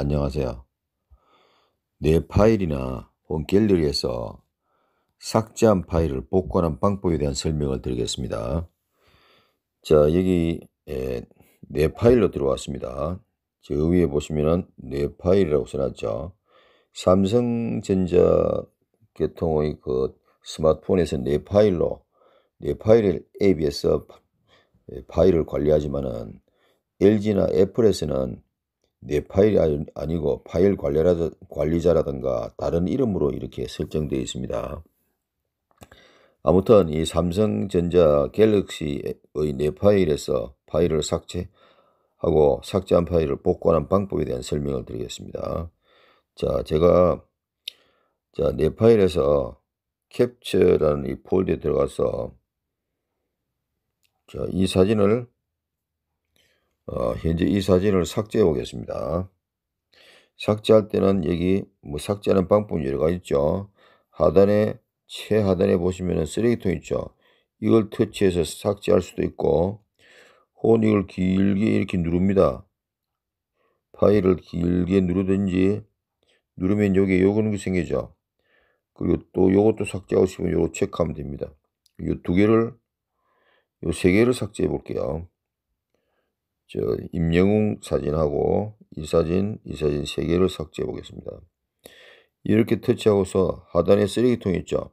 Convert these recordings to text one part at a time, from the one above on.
안녕하세요. 내 파일이나 본 갤러리에서 삭제한 파일을 복구하는 방법에 대한 설명을 드리겠습니다. 자, 여기 예, 내 파일로 들어왔습니다. 저 위에 보시면은 뇌 파일이라고 써놨죠. 삼성전자 계통의 그 스마트폰에서 내 파일로 내 파일을 앱에서 예, 파일을 관리하지만은 LG나 애플에서는 내 파일이 아니고 파일 관리자라든가 다른 이름으로 이렇게 설정되어 있습니다. 아무튼 이 삼성전자 갤럭시의 내 파일에서 파일을 삭제하고 삭제한 파일을 복구하는 방법에 대한 설명을 드리겠습니다. 자, 제가 자, 내 파일에서 캡처라는 이 폴더에 들어가서 자, 이 사진을 어, 현재 이 사진을 삭제해 보겠습니다. 삭제할 때는 여기 뭐 삭제하는 방법이 여러 가지 있죠. 하단에 최하단에 보시면 쓰레기통 있죠. 이걸 터치해서 삭제할 수도 있고 혹은 이걸 길게 이렇게 누릅니다. 파일을 길게 누르든지 누르면 여기에 요거는 게 생기죠. 그리고 또 요것도 삭제하고 싶으면 요거 체크하면 됩니다. 이두 개를 요 세 개를 삭제해 볼게요. 저 임영웅 사진하고 이 사진, 이 사진 세 개를 삭제해 보겠습니다. 이렇게 터치하고서 하단에 쓰레기통 있죠.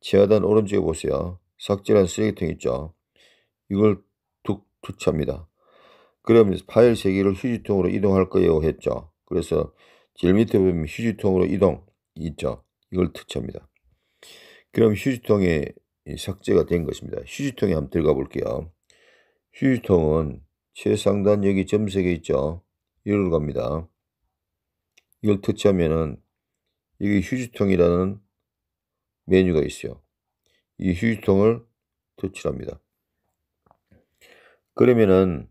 최하단 오른쪽에 보세요. 삭제란 쓰레기통 있죠. 이걸 툭 터치합니다. 그러면 파일 3개를 휴지통으로 이동할 거예요 했죠. 그래서 제일 밑에 보면 휴지통으로 이동 있죠. 이걸 터치합니다. 그럼 휴지통에 삭제가 된 것입니다. 휴지통에 한번 들어가 볼게요. 휴지통은 최상단 여기 점색에 있죠. 이리로 갑니다. 이걸 터치하면은 여기 휴지통이라는 메뉴가 있어요. 이 휴지통을 터치합니다. 그러면은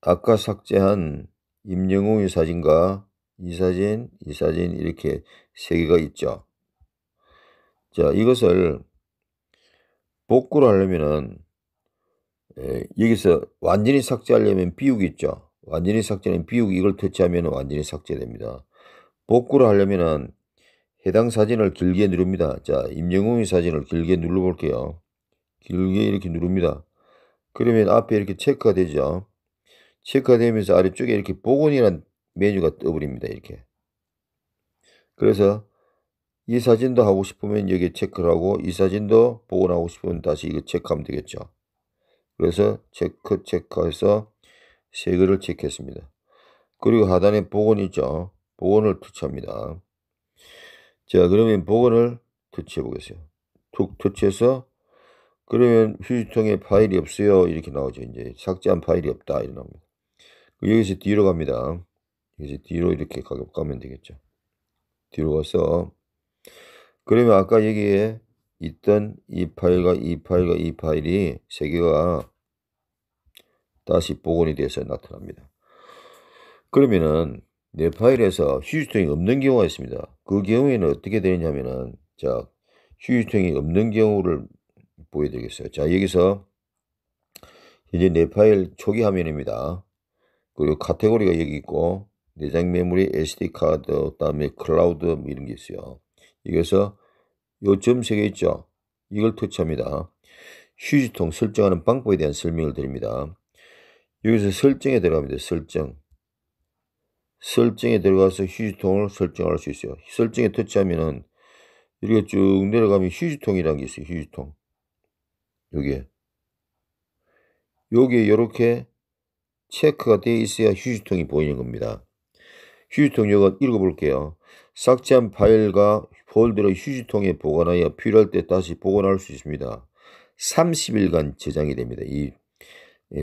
아까 삭제한 임영웅의 사진과 이 사진, 이 사진 이렇게 세 개가 있죠. 자, 이것을 복구를 하려면은 예, 여기서 완전히 삭제하려면 비우기 있죠. 완전히 삭제는 비우기 이걸 퇴치하면 완전히 삭제됩니다. 복구를 하려면 해당 사진을 길게 누릅니다. 자, 임영웅의 사진을 길게 눌러볼게요. 길게 이렇게 누릅니다. 그러면 앞에 이렇게 체크가 되죠. 체크가 되면서 아래쪽에 이렇게 복원이라는 메뉴가 떠버립니다. 이렇게. 그래서 이 사진도 하고 싶으면 여기 체크를 하고 이 사진도 복원하고 싶으면 다시 이거 체크하면 되겠죠. 그래서 체크 체크해서 세 글을 체크했습니다. 그리고 하단에 복원 있죠. 복원을 터치합니다. 자 그러면 복원을 터치해 보겠어요. 툭 터치해서 그러면 휴지통에 파일이 없어요. 이렇게 나오죠. 이제 삭제한 파일이 없다. 이렇게 나옵니다. 여기서 뒤로 갑니다. 여기서 뒤로 이렇게 가면 되겠죠. 뒤로 가서 그러면 아까 여기에 있던 이 파일과 이 파일과 이 파일이 세 개가 다시 복원이 돼서 나타납니다. 그러면은 내 파일에서 휴지통이 없는 경우가 있습니다. 그 경우에는 어떻게 되느냐면은 자 휴지통이 없는 경우를 보여드리겠어요. 자 여기서 이제 내 파일 초기 화면입니다. 그리고 카테고리가 여기 있고 내장 메모리, SD 카드, 그다음에 클라우드 뭐 이런 게 있어요. 여기서 요점 세개 있죠. 이걸 터치합니다. 휴지통 설정하는 방법에 대한 설명을 드립니다. 여기서 설정에 들어갑니다. 설정. 설정에 들어가서 휴지통을 설정할 수 있어요. 설정에 터치하면은 이렇게 쭉 내려가면 휴지통이라는 게 있어요. 휴지통. 여기에. 여기에 이렇게 체크가 되어 있어야 휴지통이 보이는 겁니다. 휴지통 요건 읽어볼게요. 삭제한 파일과 폴드를 휴지통에 보관하여 필요할 때 다시 복원할 수 있습니다. 30일간 저장이 됩니다. 이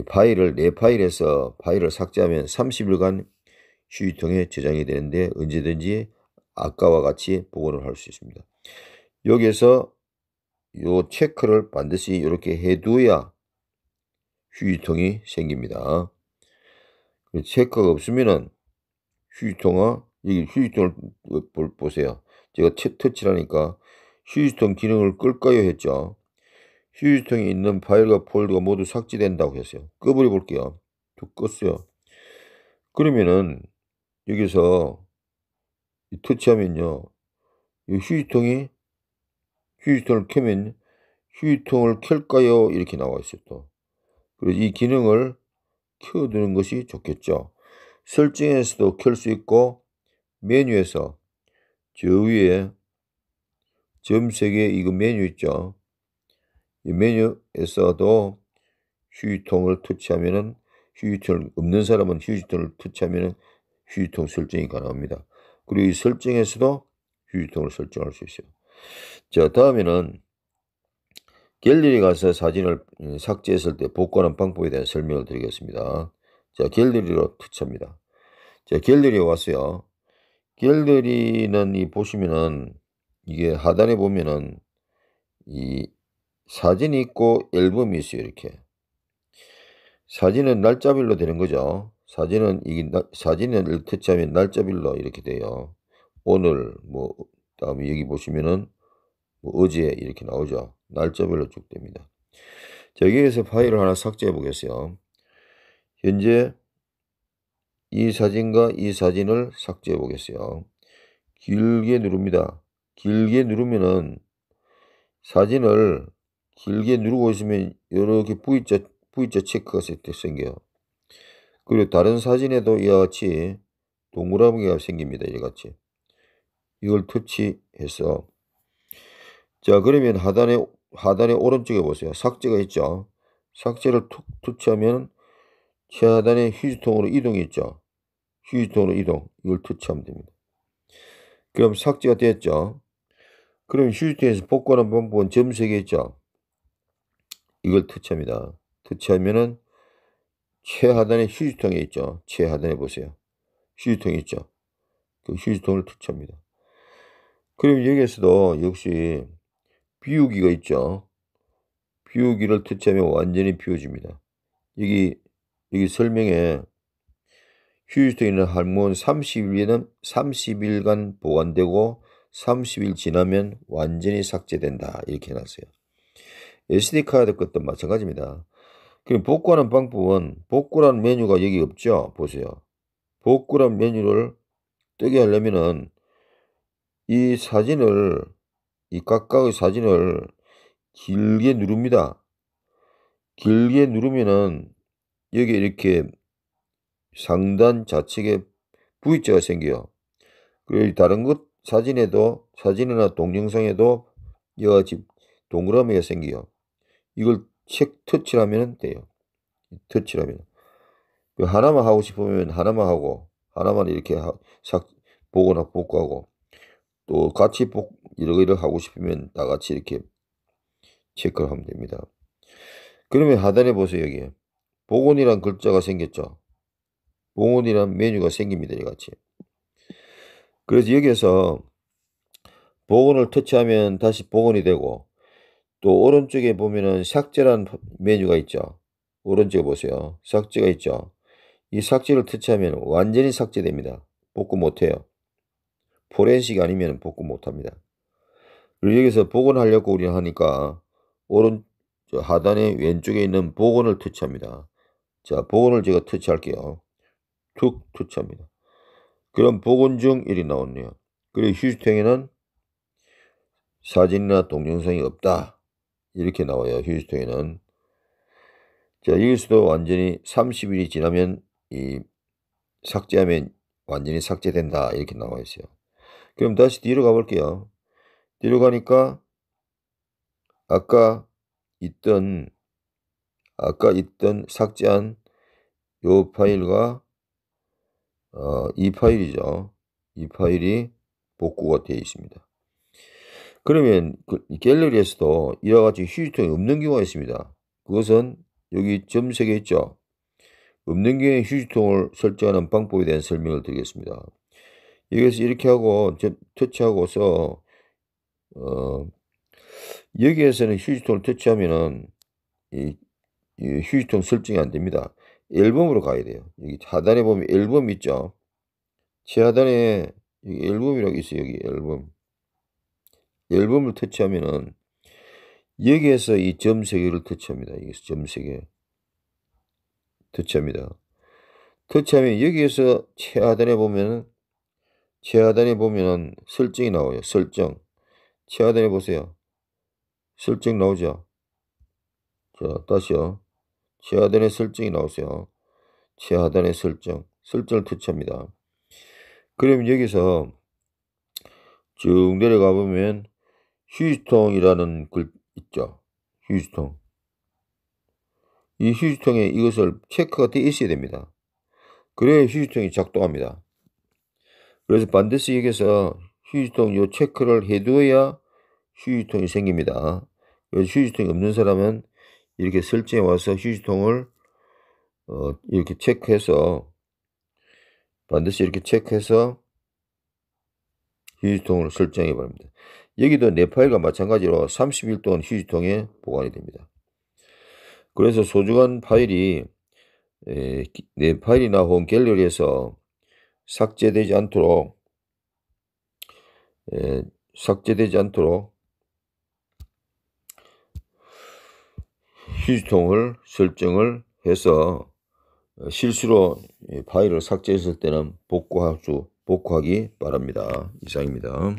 파일을 내 파일에서 파일을 삭제하면 30일간 휴지통에 저장이 되는데 언제든지 아까와 같이 복원을 할 수 있습니다. 여기에서 요 체크를 반드시 이렇게 해두어야 휴지통이 생깁니다. 체크가 없으면은 휴지통아 여기 휴지통을 보세요. 제가 터치라니까 휴지통 기능을 끌까요 했죠. 휴지통에 있는 파일과 폴더가 모두 삭제된다고 했어요. 꺼버려 볼게요. 또 껐어요. 그러면은 여기서 터치하면요. 이 휴지통이 휴지통을 켜면 휴지통을 켤까요? 이렇게 나와 있어요. 또. 그래서 이 기능을 켜두는 것이 좋겠죠. 설정에서도 켤 수 있고 메뉴에서 저 위에 점색에 이거 메뉴 있죠. 이 메뉴에서도 휴지통을 터치하면은 휴지통 없는 사람은 휴지통을 터치하면은 휴지통 설정이 가능합니다. 그리고 이 설정에서도 휴지통을 설정할 수 있어요. 자 다음에는 갤러리 가서 사진을 음, 삭제했을 때 복구하는 방법에 대한 설명을 드리겠습니다. 자 갤러리로 터치합니다. 자 갤러리에 왔어요. 갤러리는 이 보시면은 이게 하단에 보면은 이 사진이 있고 앨범이 있어요. 이렇게. 사진은 날짜별로 되는 거죠. 사진은 이 사진을 터치하면 날짜별로 이렇게 돼요. 오늘 뭐 다음에 여기 보시면은 뭐 어제 이렇게 나오죠. 날짜별로 쭉 됩니다. 자, 여기에서 파일을 하나 삭제해 보겠어요. 현재 이 사진과 이 사진을 삭제해 보겠어요. 길게 누릅니다. 길게 누르면은 사진을 길게 누르고 있으면 이렇게 V자, V자 체크가 생겨요. 그리고 다른 사진에도 이와 같이 동그라미가 생깁니다. 이같이 이걸 터치해서 자 그러면 하단에 하단에 오른쪽에 보세요. 삭제가 있죠. 삭제를 툭 터치하면 최하단의 휴지통으로 이동이 있죠. 휴지통으로 이동. 이걸 터치하면 됩니다. 그럼 삭제가 됐죠. 그럼 휴지통에서 복구하는 방법은 점색이 있죠. 이걸 터치합니다. 터치하면은 최하단에 휴지통이 있죠. 최하단에 보세요. 휴지통이 있죠. 그 휴지통을 터치합니다. 그럼 여기에서도 역시 비우기가 있죠. 비우기를 터치하면 완전히 비워집니다. 여기, 여기 설명에 휴지통있는 할무는 3 0일에는 30일간 보관되고 30일 지나면 완전히 삭제된다. 이렇게 해놨어요. SD카드 것도 마찬가지입니다. 그럼 복구하는 방법은 복구란 메뉴가 여기 없죠? 보세요. 복구란 메뉴를 뜨게 하려면은 이 사진을 이 각각의 사진을 길게 누릅니다. 길게 누르면은 여기 이렇게 상단 좌측에 V자가 생겨요. 그리고 다른 것 사진에도 사진이나 동영상에도 이와 같이 동그라미가 생겨요. 이걸 책 터치하면 돼요. 터치하면 그 하나만 하고 싶으면 하나만 하고 하나만 이렇게 하, 삭 보거나 복구하고 또 같이 복 이러이러 하고 싶으면 다 같이 이렇게 체크를 하면 됩니다. 그러면 하단에 보세요 여기 복원이란 글자가 생겼죠. 봉온이라는 메뉴가 생깁니다. 이같이. 그래서 여기에서 복원을 터치하면 다시 복원이 되고 또 오른쪽에 보면은 삭제란 메뉴가 있죠. 오른쪽에 보세요. 삭제가 있죠. 이 삭제를 터치하면 완전히 삭제됩니다. 복구 못해요. 포렌식 아니면 복구 못합니다. 그리고 여기서 복원하려고 우리는 하니까 오른 하단에 왼쪽에 있는 복원을 터치합니다. 자 복원을 제가 터치할게요. 툭 투차입니다. 그럼 복원 중 1이 나오네요. 그리고 휴지통에는 사진이나 동영상이 없다. 이렇게 나와요. 휴지통에는. 자, 이것도 완전히 30일이 지나면 이 삭제하면 완전히 삭제된다. 이렇게 나와 있어요. 그럼 다시 뒤로 가볼게요. 뒤로 가니까 아까 있던 아까 있던 삭제한 요 파일과 어, 이 파일이죠. 이 파일이 복구가 되어 있습니다. 그러면 그 갤러리에서도 이와 같이 휴지통이 없는 경우가 있습니다. 그것은 여기 점색에 있죠. 없는 경우에 휴지통을 설정하는 방법에 대한 설명을 드리겠습니다. 여기서 이렇게 하고 터치하고서 어, 여기에서는 휴지통을 터치하면은 이 휴지통 설정이 안 됩니다. 앨범으로 가야 돼요. 여기 하단에 보면 앨범 있죠. 최하단에 여기 앨범이라고 있어요. 여기 앨범. 앨범을 터치하면은 여기에서 이점 3개를 터치합니다. 여기서 점 3개 터치합니다. 터치하면 여기에서 최하단에 보면은 최하단에 보면은 설정이 나와요. 설정. 최하단에 보세요. 설정 나오죠. 자, 다시요. 치아단의 설정이 나오세요. 치아단의 설정설정을 터치합니다. 그러면 여기서 쭉 내려가 보면 휴지통이라는 글 있죠. 휴지통. 이 휴지통에 이것을 체크가 되어 있어야 됩니다. 그래야 휴지통이 작동합니다. 그래서 반드시 여기서 휴지통 요 체크를 해두어야 휴지통이 생깁니다. 휴지통이 없는 사람은 이렇게 설정에 와서 휴지통을 어, 이렇게 체크해서 반드시 이렇게 체크해서 휴지통을 설정해 바랍니다. 여기도 내 파일과 마찬가지로 30일 동안 휴지통에 보관이 됩니다. 그래서 소중한 파일이 에, 내 파일이나 홈 갤러리에서 삭제되지 않도록 에, 삭제되지 않도록 휴지통을 설정을 해서 어, 실수로 파일을 삭제했을 때는 복구할 수, 복구하기 바랍니다. 이상입니다.